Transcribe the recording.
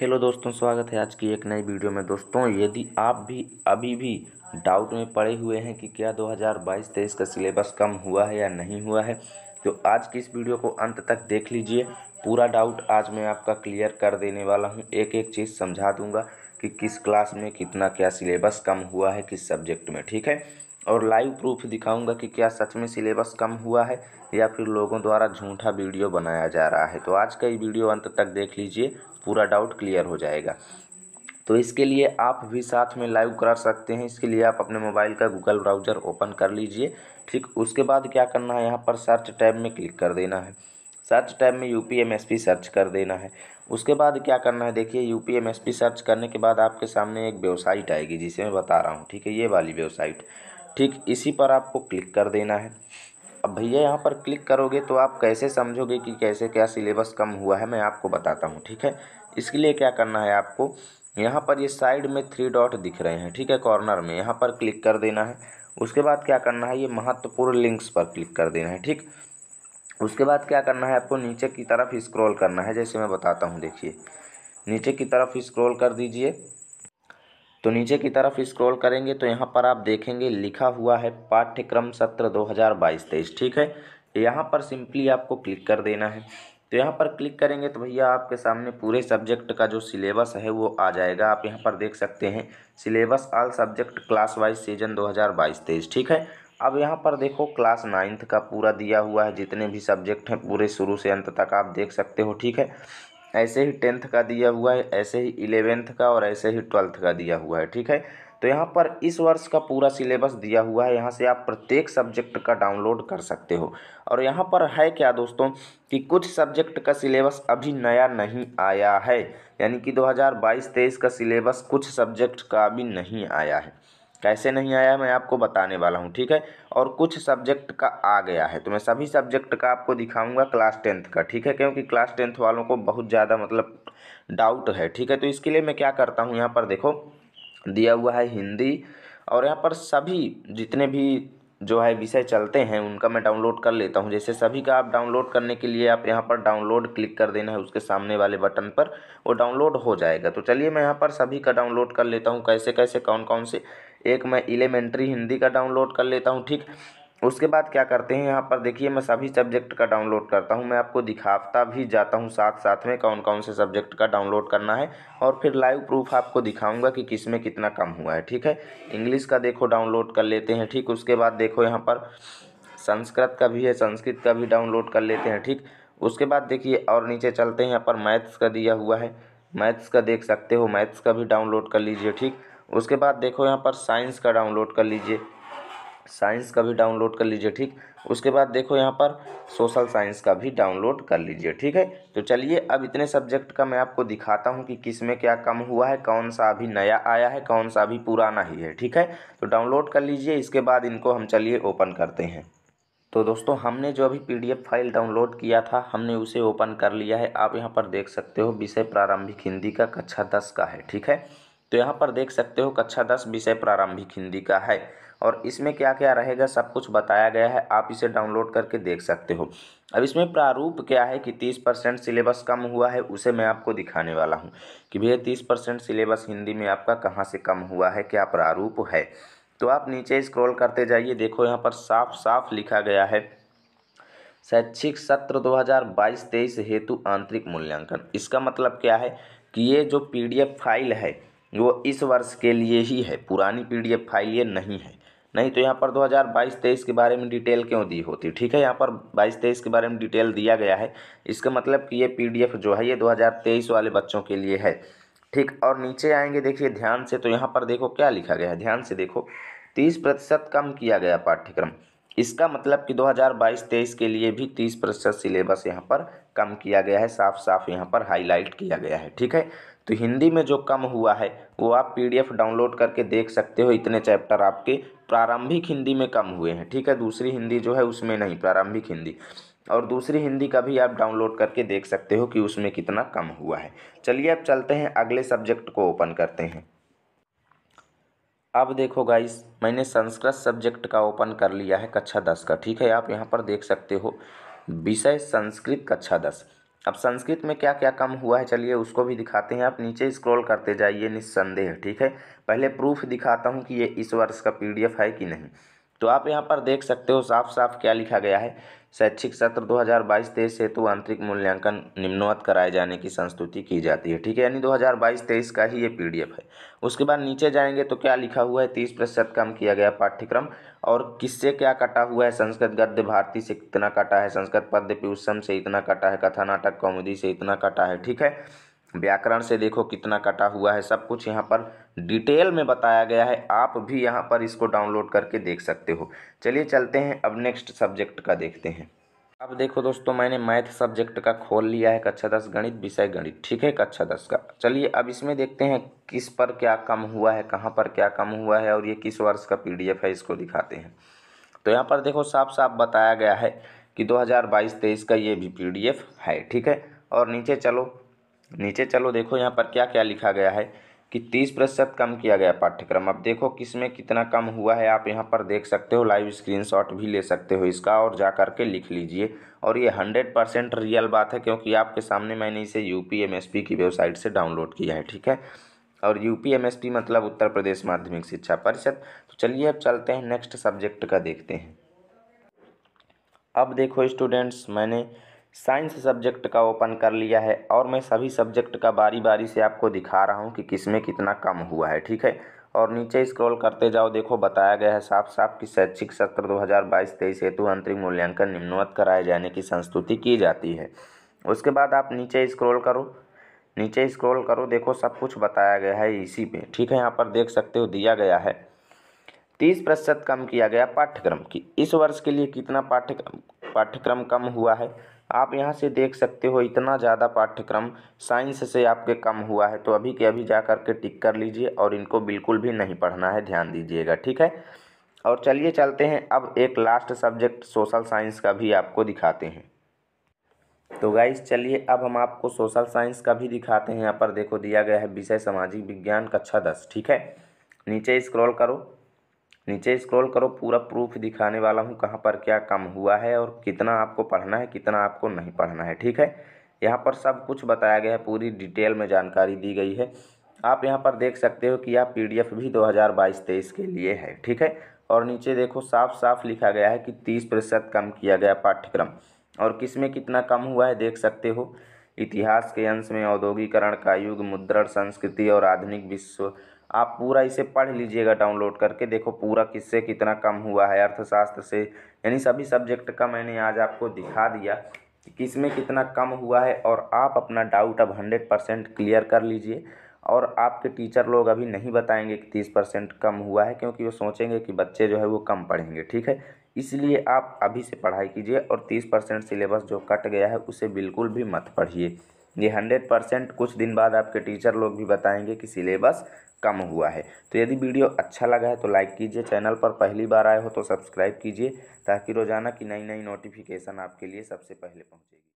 hello दोस्तों स्वागत है आज की एक नई वीडियो में दोस्तों यदि आप भी अभी भी डाउट में पड़े हुए हैं कि क्या 2022-23 का सिलेबस कम हुआ है या नहीं हुआ है तो आज की इस वीडियो को अंत तक देख लीजिए पूरा डाउट आज मैं आपका क्लियर कर देने वाला हूं एक एक चीज़ समझा दूंगा कि किस क्लास में कितना क्या सिलेबस कम हुआ है किस सब्जेक्ट में ठीक है और लाइव प्रूफ दिखाऊंगा कि क्या सच में सिलेबस कम हुआ है या फिर लोगों द्वारा झूठा वीडियो बनाया जा रहा है तो आज का ये वीडियो अंत तक देख लीजिए पूरा डाउट क्लियर हो जाएगा तो इसके लिए आप भी साथ में लाइव करा सकते हैं इसके लिए आप अपने मोबाइल का गूगल ब्राउज़र ओपन कर लीजिए ठीक उसके बाद क्या करना है यहाँ पर सर्च टैब में क्लिक कर देना है सर्च टैब में U P M S P search कर देना है उसके बाद क्या करना है देखिए U P M S P search करने के बाद आपके सामने एक वेबसाइट आएगी जिसे मैं बता रहा हूँ ठीक है ये वाली वेबसाइट ठीक इसी पर आपको क्लिक कर देना है अब भैया यहाँ पर क्लिक करोगे तो आप कैसे समझोगे कि कैसे क्या सिलेबस कम हुआ है मैं आपको बताता हूँ ठीक है इसके लिए क्या करना है आपको यहाँ पर ये साइड में थ्री डॉट दिख रहे हैं ठीक है कॉर्नर में यहाँ पर क्लिक कर देना है उसके बाद क्या करना है ये महत्वपूर्ण लिंक्स पर क्लिक कर देना है ठीक उसके बाद क्या करना है आपको नीचे की तरफ स्क्रॉल करना है जैसे मैं बताता हूँ देखिए नीचे की तरफ स्क्रॉल कर दीजिए तो नीचे की तरफ स्क्रॉल करेंगे तो यहाँ पर आप देखेंगे लिखा हुआ है पाठ्यक्रम सत्र 2022-23 ठीक है यहाँ पर सिंपली आपको क्लिक कर देना है तो यहाँ पर क्लिक करेंगे तो भैया आपके सामने पूरे सब्जेक्ट का जो सिलेबस है वो आ जाएगा आप यहाँ पर देख सकते हैं syllabus all subject class wise season 2022-23 ठीक है अब यहाँ पर देखो क्लास नाइन्थ का पूरा दिया हुआ है जितने भी सब्जेक्ट हैं पूरे शुरू से अंत तक आप देख सकते हो ठीक है ऐसे ही टेंथ का दिया हुआ है ऐसे ही इलेवेंथ का और ऐसे ही ट्वेल्थ का दिया हुआ है ठीक है तो यहाँ पर इस वर्ष का पूरा सिलेबस दिया हुआ है यहाँ से आप प्रत्येक सब्जेक्ट का डाउनलोड कर सकते हो और यहाँ पर है क्या दोस्तों कि कुछ सब्जेक्ट का सिलेबस अभी नया नहीं आया है यानी कि 2022-23 का सिलेबस कुछ सब्जेक्ट का अभी नहीं आया है कैसे नहीं आया मैं आपको बताने वाला हूँ ठीक है और कुछ सब्जेक्ट का आ गया है तो मैं सभी सब्जेक्ट का आपको दिखाऊंगा क्लास टेंथ का ठीक है क्योंकि क्लास टेंथ वालों को बहुत ज़्यादा मतलब डाउट है ठीक है तो इसके लिए मैं क्या करता हूँ यहाँ पर देखो दिया हुआ है हिंदी और यहाँ पर सभी जितने भी जो है विषय चलते हैं उनका मैं डाउनलोड कर लेता हूँ जैसे सभी का आप डाउनलोड करने के लिए आप यहाँ पर डाउनलोड क्लिक कर देना है उसके सामने वाले बटन पर वो डाउनलोड हो जाएगा तो चलिए मैं यहाँ पर सभी का डाउनलोड कर लेता हूँ कैसे कैसे कौन कौन से एक मैं एलिमेंट्री हिंदी का डाउनलोड कर लेता हूँ ठीक उसके बाद क्या करते हैं यहाँ पर देखिए मैं सभी सब्जेक्ट का डाउनलोड करता हूँ मैं आपको दिखाता भी जाता हूँ साथ साथ में कौन कौन से सब्जेक्ट का डाउनलोड करना है और फिर लाइव प्रूफ आपको दिखाऊंगा कि किस में कितना कम हुआ है ठीक है इंग्लिश का देखो डाउनलोड कर लेते हैं ठीक उसके बाद देखो यहाँ पर संस्कृत का भी है संस्कृत का भी डाउनलोड कर लेते हैं ठीक उसके बाद देखिए और नीचे चलते हैं यहाँ पर मैथ्स का दिया हुआ है मैथ्स का देख सकते हो मैथ्स का भी डाउनलोड कर लीजिए ठीक उसके बाद देखो यहाँ पर साइंस का डाउनलोड कर लीजिए साइंस का भी डाउनलोड कर लीजिए ठीक उसके बाद देखो यहाँ पर सोशल साइंस का भी डाउनलोड कर लीजिए ठीक है तो चलिए अब इतने सब्जेक्ट का मैं आपको दिखाता हूँ कि किस में क्या कम हुआ है कौन सा अभी नया आया है कौन सा अभी पुराना ही है ठीक है तो डाउनलोड कर लीजिए इसके बाद इनको हम चलिए ओपन करते हैं तो दोस्तों हमने जो अभी पीडीएफ फाइल डाउनलोड किया था हमने उसे ओपन कर लिया है आप यहाँ पर देख सकते हो विषय प्रारंभिक हिंदी का कक्षा दस का है ठीक है तो यहाँ पर देख सकते हो कक्षा दस विषय प्रारंभिक हिंदी का है और इसमें क्या क्या रहेगा सब कुछ बताया गया है आप इसे डाउनलोड करके देख सकते हो अब इसमें प्रारूप क्या है कि तीस परसेंट सिलेबस कम हुआ है उसे मैं आपको दिखाने वाला हूँ कि भैया तीस परसेंट सिलेबस हिंदी में आपका कहाँ से कम हुआ है क्या प्रारूप है तो आप नीचे स्क्रॉल करते जाइए देखो यहाँ पर साफ साफ लिखा गया है शैक्षिक सत्र दो हज़ार हेतु आंतरिक मूल्यांकन इसका मतलब क्या है कि ये जो पी फाइल है वो इस वर्ष के लिए ही है पुरानी पीडीएफ फाइल ये नहीं है नहीं तो यहाँ पर 2022-23 के बारे में डिटेल क्यों दी होती ठीक है यहाँ पर 22-23 के बारे में डिटेल दिया गया है इसका मतलब कि ये पीडीएफ जो है ये 2023 वाले बच्चों के लिए है ठीक और नीचे आएंगे देखिए ध्यान से तो यहाँ पर देखो क्या लिखा गया है ध्यान से देखो तीस प्रतिशत कम किया गया पाठ्यक्रम इसका मतलब कि 2022-23 के लिए भी 30 प्रतिशत सिलेबस यहाँ पर कम किया गया है साफ साफ यहाँ पर हाईलाइट किया गया है ठीक है तो हिंदी में जो कम हुआ है वो आप पीडीएफ डाउनलोड करके देख सकते हो इतने चैप्टर आपके प्रारंभिक हिंदी में कम हुए हैं ठीक है दूसरी हिंदी जो है उसमें नहीं प्रारंभिक हिंदी और दूसरी हिंदी का भी आप डाउनलोड करके देख सकते हो कि उसमें कितना कम हुआ है चलिए अब चलते हैं अगले सब्जेक्ट को ओपन करते हैं अब देखो गाइस मैंने संस्कृत सब्जेक्ट का ओपन कर लिया है कक्षा दस का ठीक है आप यहाँ पर देख सकते हो विषय संस्कृत कक्षा दस अब संस्कृत में क्या क्या कम हुआ है चलिए उसको भी दिखाते हैं आप नीचे स्क्रॉल करते जाइए निस्संदेह ठीक है पहले प्रूफ दिखाता हूँ कि ये इस वर्ष का पीडीएफ है कि नहीं तो आप यहाँ पर देख सकते हो साफ साफ क्या लिखा गया है शैक्षिक सत्र 2022-23 हेतु आंतरिक मूल्यांकन निम्नवत कराए जाने की संस्तुति की जाती है ठीक है यानी 2022 हज़ार का ही ये पीडीएफ है उसके बाद नीचे जाएंगे तो क्या लिखा हुआ है तीस प्रतिशत कम किया गया पाठ्यक्रम और किससे क्या कटा हुआ है संस्कृत गद्य भारती से कितना कटा है संस्कृत पद्य पीयूषम से इतना कटा है कथा नाटक कॉमेडी से इतना कटा है ठीक है व्याकरण से देखो कितना कटा हुआ है सब कुछ यहाँ पर डिटेल में बताया गया है आप भी यहाँ पर इसको डाउनलोड करके देख सकते हो चलिए चलते हैं अब नेक्स्ट सब्जेक्ट का देखते हैं अब देखो दोस्तों मैंने मैथ सब्जेक्ट का खोल लिया है कक्षा दस गणित विषय गणित ठीक है कक्षा दस का चलिए अब इसमें देखते हैं किस पर क्या कम हुआ है कहाँ पर क्या कम हुआ है और ये किस वर्ष का पी है इसको दिखाते हैं तो यहाँ पर देखो साफ साफ बताया गया है कि दो हज़ार का ये भी पी है ठीक है और नीचे चलो नीचे चलो देखो यहाँ पर क्या क्या लिखा गया है कि तीस प्रतिशत कम किया गया पाठ्यक्रम अब देखो किस में कितना कम हुआ है आप यहाँ पर देख सकते हो लाइव स्क्रीनशॉट भी ले सकते हो इसका और जा करके लिख लीजिए और ये हंड्रेड परसेंट रियल बात है क्योंकि आपके सामने मैंने इसे U P M S P की वेबसाइट से डाउनलोड किया है ठीक है और U P M S P मतलब उत्तर प्रदेश माध्यमिक शिक्षा परिषद तो चलिए अब चलते हैं नेक्स्ट सब्जेक्ट का देखते हैं अब देखो स्टूडेंट्स मैंने साइंस सब्जेक्ट का ओपन कर लिया है और मैं सभी सब्जेक्ट का बारी बारी से आपको दिखा रहा हूँ कि किस में कितना कम हुआ है ठीक है और नीचे स्क्रॉल करते जाओ देखो बताया गया है साफ साफ कि शैक्षिक सत्र 2022-23 हेतु अंतरिम मूल्यांकन निम्नवत कराए जाने की संस्तुति की जाती है उसके बाद आप नीचे स्क्रॉल करो नीचे स्क्रॉल करो देखो सब कुछ बताया गया है इसी पे ठीक है यहाँ पर देख सकते हो दिया गया है तीस प्रतिशत कम किया गया पाठ्यक्रम की इस वर्ष के लिए कितना पाठ्यक्रम पाठ्यक्रम कम हुआ है आप यहाँ से देख सकते हो इतना ज़्यादा पाठ्यक्रम साइंस से आपके कम हुआ है तो अभी के अभी जा कर के टिक कर लीजिए और इनको बिल्कुल भी नहीं पढ़ना है ध्यान दीजिएगा ठीक है और चलिए चलते हैं अब एक लास्ट सब्जेक्ट सोशल साइंस का भी आपको दिखाते हैं तो गाइस चलिए अब हम आपको सोशल साइंस का भी दिखाते हैं यहाँ पर देखो दिया गया है विषय सामाजिक विज्ञान कक्षा दस ठीक है नीचे स्क्रॉल करो नीचे स्क्रॉल करो पूरा प्रूफ दिखाने वाला हूँ कहाँ पर क्या कम हुआ है और कितना आपको पढ़ना है कितना आपको नहीं पढ़ना है ठीक है यहाँ पर सब कुछ बताया गया है पूरी डिटेल में जानकारी दी गई है आप यहाँ पर देख सकते हो कि यह पी भी दो हज़ार के लिए है ठीक है और नीचे देखो साफ साफ लिखा गया है कि तीस प्रतिशत कम किया गया पाठ्यक्रम और किस में कितना कम हुआ है देख सकते हो इतिहास के अंश में औद्योगिकरण का युग मुद्रण संस्कृति और आधुनिक विश्व आप पूरा इसे पढ़ लीजिएगा डाउनलोड करके देखो पूरा किससे कितना कम हुआ है अर्थशास्त्र से यानी सभी सब्जेक्ट का मैंने आज आपको दिखा दिया कि किस में कितना कम हुआ है और आप अपना डाउट अब हंड्रेड परसेंट क्लियर कर लीजिए और आपके टीचर लोग अभी नहीं बताएंगे कि तीस परसेंट कम हुआ है क्योंकि वो सोचेंगे कि बच्चे जो है वो कम पढ़ेंगे ठीक है इसलिए आप अभी से पढ़ाई कीजिए और तीस परसेंट सिलेबस जो कट गया है उसे बिल्कुल भी मत पढ़िए ये हंड्रेड परसेंट कुछ दिन बाद आपके टीचर लोग भी बताएंगे कि सिलेबस कम हुआ है तो यदि वीडियो अच्छा लगा है तो लाइक कीजिए चैनल पर पहली बार आए हो तो सब्सक्राइब कीजिए ताकि रोज़ाना की नई नई नोटिफिकेशन आपके लिए सबसे पहले पहुँचेगी